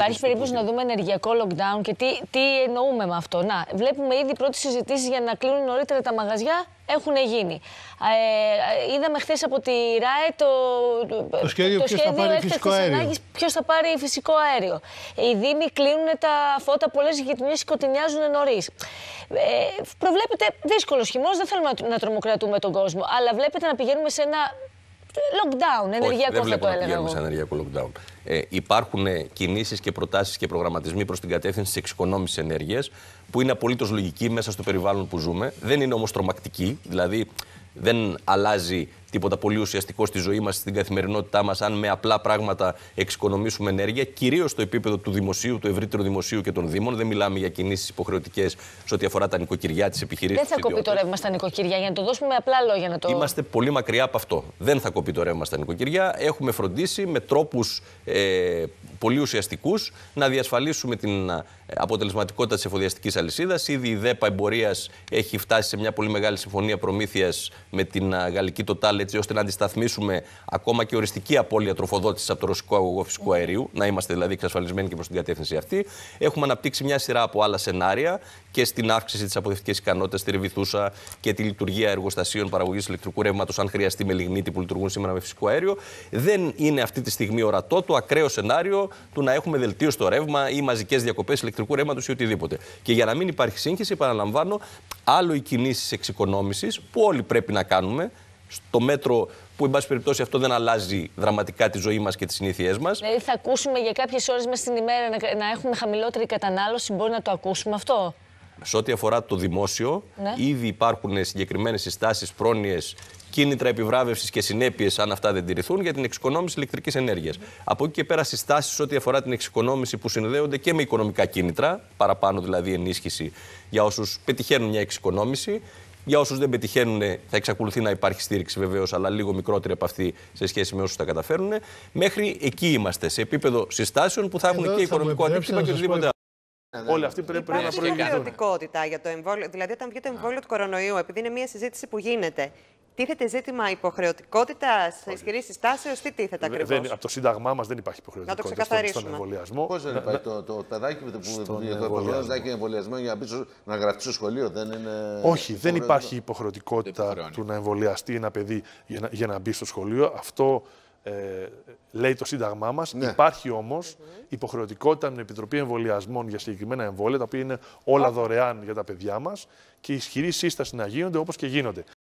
Υπάρχει περίπτωση να δούμε ενεργειακό lockdown και τι, τι εννοούμε με αυτό. Να, βλέπουμε ήδη πρώτες συζητήσεις για να κλείνουν νωρίτερα τα μαγαζιά έχουν γίνει. Ε, είδαμε χθες από τη ΡΑΕ το, το σχέδιο, το ποιος σχέδιο θα πάρει Ποιος θα πάρει φυσικό αέριο. Οι Δήμοι κλείνουν τα φώτα, πολλές γειτονιές σκοτεινιάζουν νωρίς. Ε, προβλέπετε δύσκολος χειμώνας, δεν θέλουμε να τρομοκρατούμε τον κόσμο, αλλά βλέπετε να πηγαίνουμε σε ένα Lockdown, ενεργειακό Όχι, δεν θα το να πηγαίνουμε σε ενεργειακό lockdown. Ε, υπάρχουν ε, κινήσεις και προτάσεις και προγραμματισμοί προς την κατεύθυνση της εξοικονόμησης ενέργειας, που είναι απολύτως λογική μέσα στο περιβάλλον που ζούμε. Δεν είναι όμως τρομακτική, δηλαδή δεν αλλάζει τίποτα πολύ ουσιαστικό στη ζωή μας, στην καθημερινότητά μας, αν με απλά πράγματα εξοικονομήσουμε ενέργεια, κυρίως στο επίπεδο του δημοσίου, του ευρύτερου δημοσίου και των Δήμων. Δεν μιλάμε για κινήσεις υποχρεωτικές σε ό,τι αφορά τα νοικοκυριά, τις επιχειρήσεις. Δεν θα κοπεί το ρεύμα στα νοικοκυριά, για να το δώσουμε με απλά λόγια να το. Είμαστε πολύ μακριά από αυτό. Δεν θα κοπεί το ρεύμα στα νοικοκυριά. Έχουμε φροντίσει με τρόπους ε, πολύ ουσιαστικούς να διασφαλίσουμε την ε, αποτελεσματικότητα της εφοδιαστικής αλυσίδας. Ήδη η ΔΕΠΑ Εμπορίας έχει φτάσει σε μια πολύ μεγάλη συμφωνία προμήθειας με την ε, γαλλική Total έτσι ώστε να αντισταθμίσουμε ακόμα και οριστική απώλεια τροφοδότησης από το ρωσικό αγωγό φυσικού αερίου, να είμαστε δηλαδή εξασφαλισμένοι και προς την κατεύθυνση αυτή. Έχουμε αναπτύξει μια σειρά από άλλα σενάρια και στην αύξηση της αποδευτική ικανότητας, στη ρεβιθούσα και τη λειτουργία εργοστασίων παραγωγής ηλεκτρικού ρεύματος, αν χρειαστεί με λιγνίτη που λειτουργούν σήμερα με φυσικό αέριο. Δεν είναι αυτή τη στιγμή ορατό το ακραίο σενάριο του να έχουμε δελτίο στο ρεύμα ή μαζικές διακοπές ηλεκτρικού ρεύματος ή οτιδήποτε. Και για να μην υπάρχει σύγχυση, επαναλαμβάνω, άλλο οι κινήσεις εξοικονόμησης που όλοι πρέπει να κάνουμε στο μέτρο που, εν πάση περιπτώσει, αυτό δεν αλλάζει δραματικά τη ζωή μας και τις συνήθειές μας. Δηλαδή, ναι, θα ακούσουμε για κάποιες ώρες μέσα στην ημέρα να, έχουμε χαμηλότερη κατανάλωση. Μπορεί να το ακούσουμε αυτό. Σε ό,τι αφορά το δημόσιο, ναι. ήδη υπάρχουν συγκεκριμένες συστάσεις, πρόνοιες, κίνητρα επιβράβευσης και συνέπειες, αν αυτά δεν τηρηθούν, για την εξοικονόμηση ηλεκτρικής ενέργειας. Mm. Από εκεί και πέρα, συστάσεις ό,τι αφορά την εξοικονόμηση που συνδέονται και με οικονομικά κίνητρα, παραπάνω δηλαδή ενίσχυση για όσους πετυχαίνουν μια εξοικονόμηση, για όσους δεν πετυχαίνουν, θα εξακολουθεί να υπάρχει στήριξη βεβαίως, αλλά λίγο μικρότερη από αυτή σε σχέση με όσους τα καταφέρουν. Μέχρι εκεί είμαστε, σε επίπεδο συστάσεων που θα έχουν και οικονομικό αντίκτυπο και οτιδήποτε άλλο. Ναι, ναι. Όλοι αυτοί πρέπει να προηγηθούν. Υπάρχει ιδιωτικότητα για το εμβόλιο. Δηλαδή, όταν βγει το εμβόλιο του κορονοϊού, επειδή είναι μια συζήτηση που γίνεται, Τίθεται ζήτημα υποχρεωτικότητας, ισχυρής συστάσεως, τι τίθεται ακριβώς. Από το Σύνταγμά μας δεν υπάρχει υποχρεωτικότητα. Να το Στον εμβολιασμό. Πώς δεν υπάρχει το, το παιδάκι που το υποχρεωτικό για να, πίσω, να γραφτεί στο σχολείο, δεν είναι. Όχι, δεν υπάρχει υποχρεωτικότητα του να εμβολιαστεί ένα παιδί για να, για να μπει στο σχολείο. Αυτό ε, λέει το Σύνταγμά μας. Ναι. Υπάρχει όμως υποχρεωτικότητα με την Επιτροπή Εμβολιασμών για συγκεκριμένα εμβόλια, τα οποία είναι όλα δωρεάν για τα παιδιά μας και ισχυρή σύσταση να γίνονται όπως και γίνονται.